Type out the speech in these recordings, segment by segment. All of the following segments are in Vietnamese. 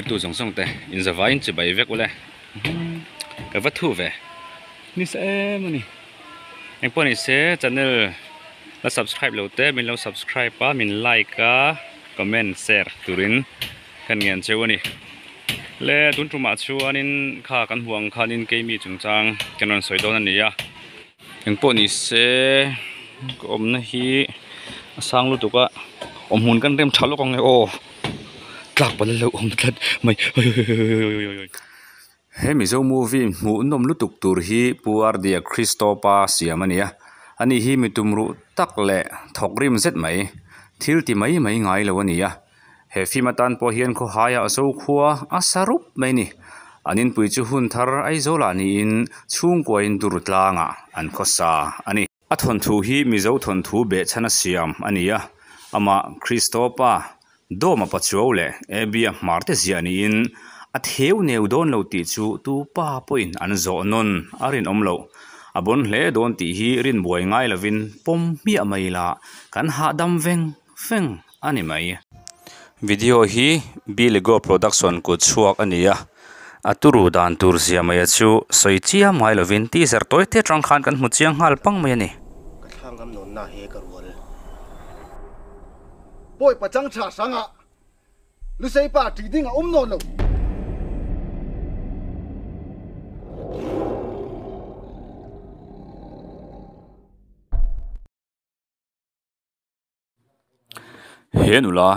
คิดตัวสงสงแต่อินสวายจะไปเวกุเลยกับวัตถุเวนี่เสมันนี่เองพวกนี่เสจันเนลแล้ว subscribe แล้วเต้มินเรา subscribe ป้ามิ่งไลค์ก็คอมเมนต์แชร์ตุรินกันเงินเชื่อวันนี้เล่ตุนตุมาชัวนินข้ากันห่วงข้านินเกมีจุงจังกันนอนสวยโดนันนี่อะเองพวกนี่เสก็อมนะฮีสร้างลูกตุกะอมหุ่นกันเต็มชั้นลูกของไงโอ้ lạc pan lo om tlat mày hey mi zo movie mu nom lu tuk tur hi puar dia christopa siamania ani hi mi tumru tak le thokrim zet mai thil ti mai mai ngai lo ania he fi matan po hian kho haya aso khuwa asarup mai ni anin pui chu hun thar ai zo la ni in chung ko in dur tlanga an khosa ani athon thu hi mi zo thon thu be chana siam ania ama christopa do ma pa chuo le e bi a mar te zia ni in a theu ne u don lo ti chu tu pa poin an zo non arin om lo a bon le don ti hi rin boi ngai la vin pom mi a mai la kan ha dam veng feng ani mai video hi bill go production ko chuak ania aturu dan tur sia mai chu soichia mai lovin ti toite trang khan kan mu chiang hal pang mai ni kan hang non na he boy pa chang cha sanga lu sei pa ti ding om no lo he nu la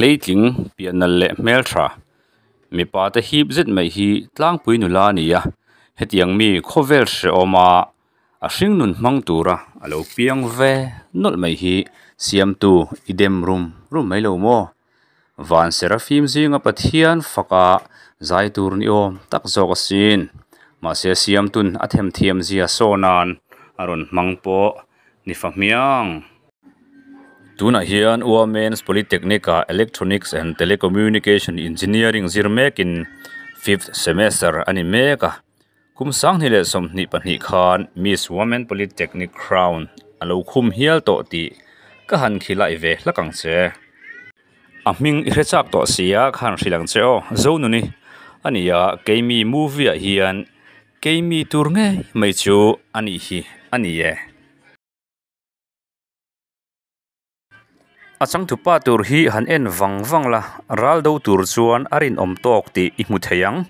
leiting pian na le mel tha mi pa te hip zet mai hi tlang pui nu la ni ya hetiang mi khovel se oma a hring nun mang tura alo piang ve nol mai hi siam tu idem rum rum mai lo mo van seraphim zi nga pathian faka zai tur ni om tak zo ka sin ma se siam tun athem thiam zia so nan aron mangpo ni phamiang tuna hian uamens polytechnica electronics and telecommunication engineering zirmekin fifth semester ani meka kum sang hile som ni pan miss women polytechnic crown alo khum hial ti ka han khi lai à mình kang che a ming i rechak to sia khan ô dấu nữa nè, anh ni cái mi movie a à hian keimi tur nge mai chu ani hi ani ye achang à, thupa tour hi han en vang vang là ral do tour chuan arin om tok ti i hay theyang a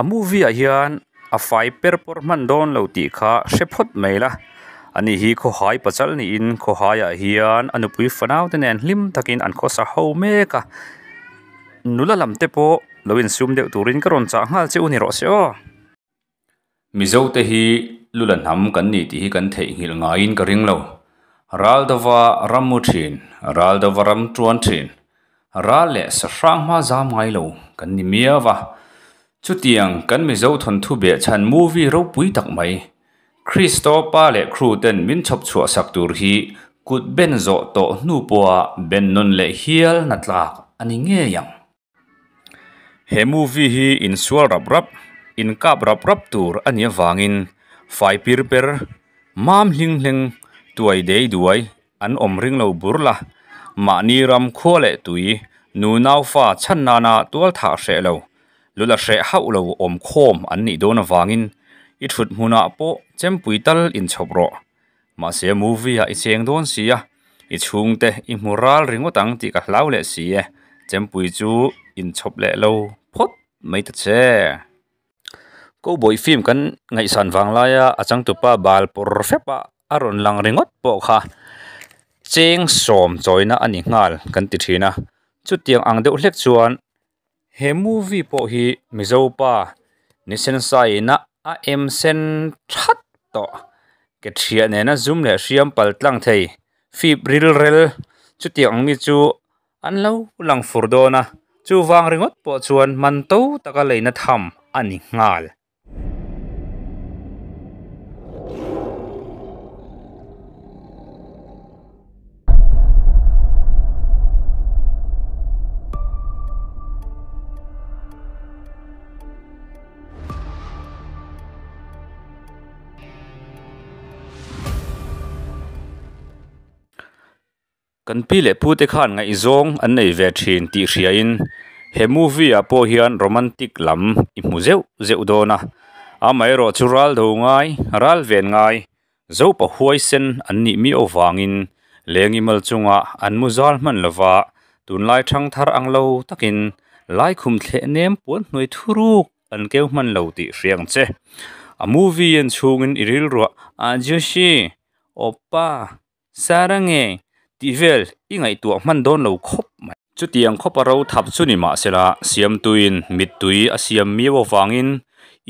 à, movie a hian a fai performance don lo ti kha shephot mai là ani hi kho hai pachal ni in kho hai a ah hian anupui fanau ten en hlim takin an kho sa ho me ka nula lam te po loin sum deuh turin ka ron cha ngal che uni ro se o mizo te hi lulan ham kan ni ti hi kan thei ngil ngain ka ring lo ral dawa ramu ral dawa ram tuan thin ral sa rang ma za mai lo kan ni mia wa chu tiang kan mizo thon thu be chan movie ro pui tak mai คริสโตปาเลครูเตนมินชบชัวสักตูรฮีกุดเบนโซโตนูปัวเบนนนเลเฮียลนัตลากอันนี้เงยังเฮมูวีฮีอินสวลรับรับอินกับรับรับตูรอันนี้วางินไฟปิรเปรมามลิงลิงตัวเดยด้วยอันอมริงเราบุรละมานีรำขั้วเลตุยนูนาวฟ้าชันนานาตัวถาเสลาลุละเสหาเราอมโคมอันนี้โดนวางิน ít phút muốn à po chém bụi tal in chọc rõ mà xem movie à ít xem đón xì à ít chung te ít moral ringo tăng thì cả lâu lệ xì à chém bụi chú in chọc lệ lâu phốt mấy thật xe cô bội phim cần ngày sản vàng lai à chẳng à tụp ba bal por phép à aron lang ringot ha. kha cheng som na anh à ngal cần kan ti thina chu tiang ang deuh hlek chuan he movie po hi mizopa nisen sai na a em sen chat to ke thia ne na zoom le siam pal tlang thei fib ril rel chu ti ang mi chu an lo lang fur dona chu wang ringot po chuan man to taka leina tham ani ngal kan pi lệ phu te khan ngai zong anh nei về thin ti hria in he movie à po hian romantic lắm, i mu zeu zeu do na a mai ro chural do ngai ral ven ngai zo pa huai sen an ni mi owangin lengi mal chunga an mu zal man lova tun lai thang thar ang lo takin lai khum the nem puan noi thuruk an keu man lo ti hriang che a movie en chungin iril ro a joshi oppa sarange tivel ingai tu man don lo khop mai chu tiang khop aro thap chu ni ma sela siam tuin mit tui a siam mi wo wangin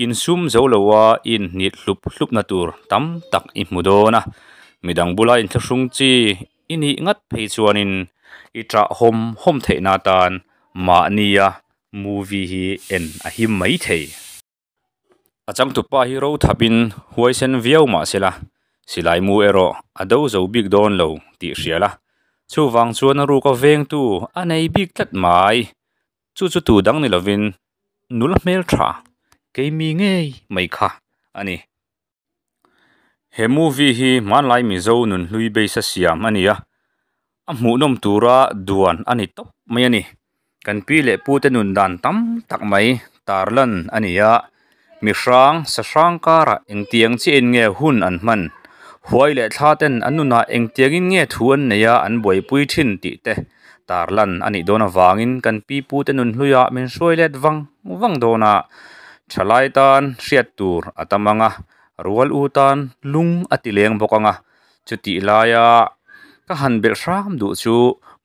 in sum zo lowa in nit hlup hlup na tur tam tak i mudona midang bula in thasung chi ini ngat phei chuanin itra hom hom thei na tan ma nia movie hi en a him mai thei achang tu pa hi ro thapin huai sen viau ma sela si lai mu ero ado zo big don lo ti hriala chu wang chuan ru ko veng tu anei big tlat mai chu chu tu dang ni lovin nul mel tha ke mi nge mai kha ani he movie hi man lai mi zo nun hlui be sa siam ania a mu nom tura duan ani top mai ani kan pi le pu te nun dan tam tak mai tarlan ania mi hrang sa hrang kara engtiang chi en nge hun an man huai le thla ten anuna engtiangin anh thuan neya an boi pui thin ti te tarlan ani dona wangin kan pi pu ten un hluya min hruailet wang wang dona thalai tan hriat tur atamanga rual u tan lung atileng bokanga chuti laya ka han bel ram du chu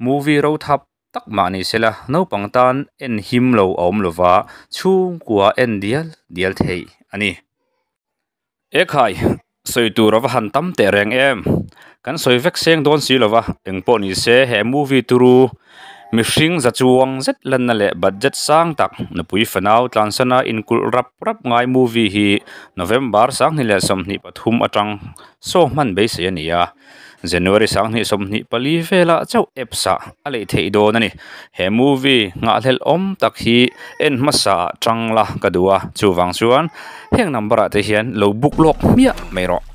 movie ro thap tak ma ni sela no pang tan en him lo om lova chung kwa en dial dial thei ani ekhai soi tu rova han tam te reng em kan soi vek seng don si lova eng po ni se he movie turu mi hring za chuang zet lan na le budget sang tak na pui fanau tlan sana in kul rap rap ngai movie hi november sang ni le som ni pathum atang so man be se ania January sang ni som ni pali vela chau epsa ale thei do na ni he movie nga thel om tắc hi en masa tangla kadua chuwang chuan heng number te hian lo buk lok mia meiro